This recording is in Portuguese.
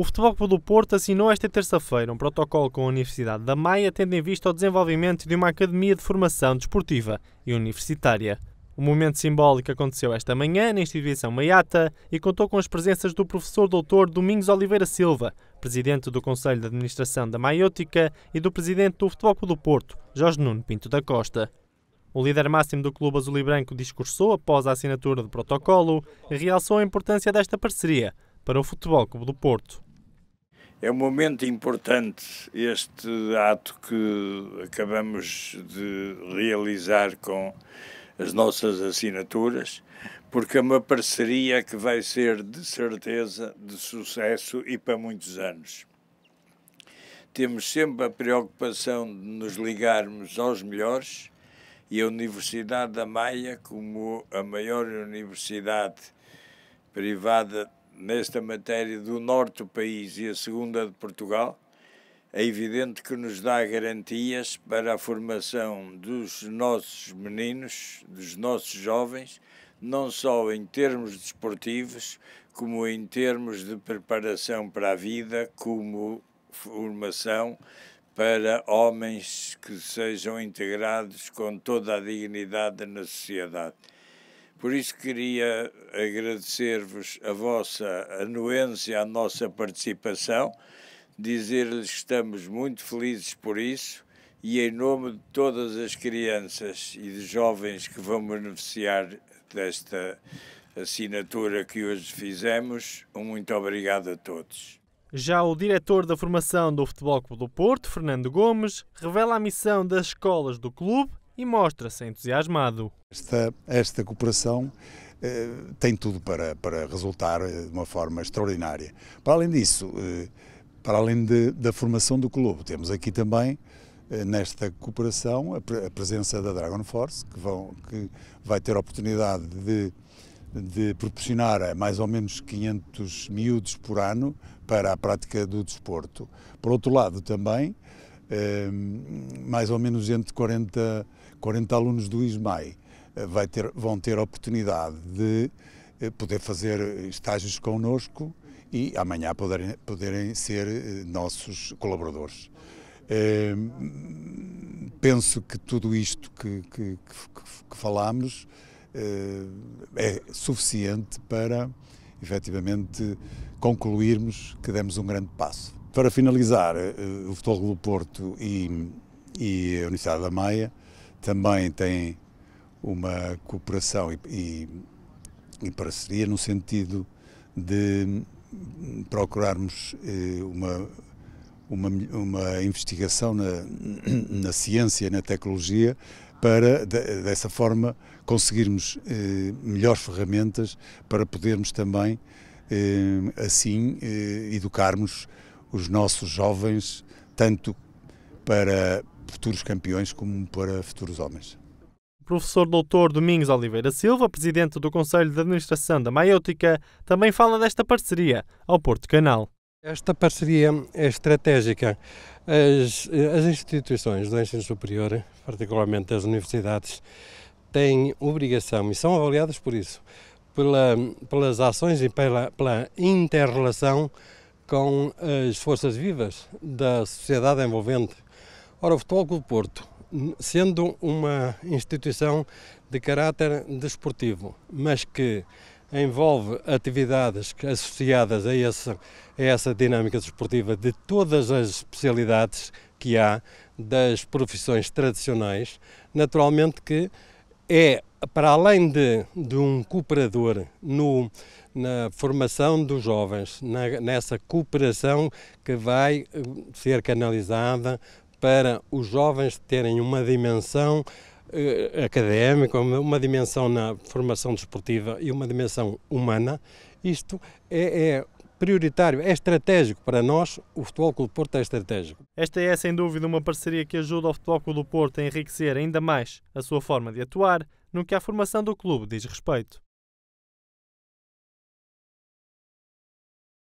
O Futebol Clube do Porto assinou esta terça-feira um protocolo com a Universidade da Maia, tendo em vista o desenvolvimento de uma academia de formação desportiva e universitária. O momento simbólico aconteceu esta manhã na instituição Maiata e contou com as presenças do professor doutor Domingos Oliveira Silva, presidente do Conselho de Administração da Maiótica e do presidente do Futebol Clube do Porto, Jorge Nuno Pinto da Costa. O líder máximo do clube azul e branco discursou após a assinatura do protocolo e realçou a importância desta parceria para o Futebol Clube do Porto. É um momento importante este ato que acabamos de realizar com as nossas assinaturas, porque é uma parceria que vai ser de certeza de sucesso e para muitos anos. Temos sempre a preocupação de nos ligarmos aos melhores e a Universidade da Maia, como a maior universidade privada nesta matéria do norte do país e a segunda de Portugal, é evidente que nos dá garantias para a formação dos nossos meninos, dos nossos jovens, não só em termos desportivos, como em termos de preparação para a vida, como formação para homens que sejam integrados com toda a dignidade na sociedade. Por isso queria agradecer-vos a vossa anuência, a nossa participação, dizer-lhes que estamos muito felizes por isso e em nome de todas as crianças e de jovens que vão beneficiar desta assinatura que hoje fizemos, um muito obrigado a todos. Já o diretor da formação do Futebol Clube do Porto, Fernando Gomes, revela a missão das escolas do clube e mostra-se entusiasmado. Esta, esta cooperação eh, tem tudo para, para resultar eh, de uma forma extraordinária. Para além disso, eh, para além de, da formação do clube, temos aqui também eh, nesta cooperação a, presença da Dragon Force, que, vão, que vai ter a oportunidade de, de proporcionar a mais ou menos 500 miúdos por ano para a prática do desporto. Por outro lado, também Ehm, mais ou menos entre 40, 40 alunos do ISMAI eh, vai ter, vão ter a oportunidade de eh, poder fazer eh, estágios connosco e amanhã poderem, poderem ser nossos colaboradores. É, penso que tudo isto que, que, que, que falámos é, é suficiente para efetivamente concluirmos que demos um grande passo. Para finalizar, eh, o Futebol do Porto e, e a Universidade da Maia também têm uma cooperação e, e, e parceria no sentido de procurarmos eh, uma, uma, uma investigação na, na ciência e na tecnologia para, dessa forma, conseguirmos eh, melhores ferramentas para podermos também, assim, educarmos os nossos jovens, tanto para futuros campeões como para futuros homens. Professor Doutor Domingos Oliveira Silva, presidente do Conselho de Administração da Maiótica, também fala desta parceria ao Porto Canal. Esta parceria é estratégica. As, as instituições do ensino superior, particularmente as universidades, têm obrigação e são avaliadas por isso, pela, pelas ações e pela, pela interrelação relação com as forças vivas da sociedade envolvente. Ora, o Futebol Clube Porto, sendo uma instituição de caráter desportivo, mas que envolve atividades associadas a, esse, a essa dinâmica desportiva de todas as especialidades que há das profissões tradicionais, naturalmente que é para além de, de um cooperador no, na formação dos jovens, na, nessa cooperação que vai eh, ser canalizada para os jovens terem uma dimensão eh, académica, uma dimensão na formação desportiva e uma dimensão humana, isto é, é prioritário, é estratégico para nós, o Futebol Clube do Porto é estratégico. Esta é, sem dúvida, uma parceria que ajuda o Futebol Clube do Porto a enriquecer ainda mais a sua forma de atuar, no que à formação do clube diz respeito.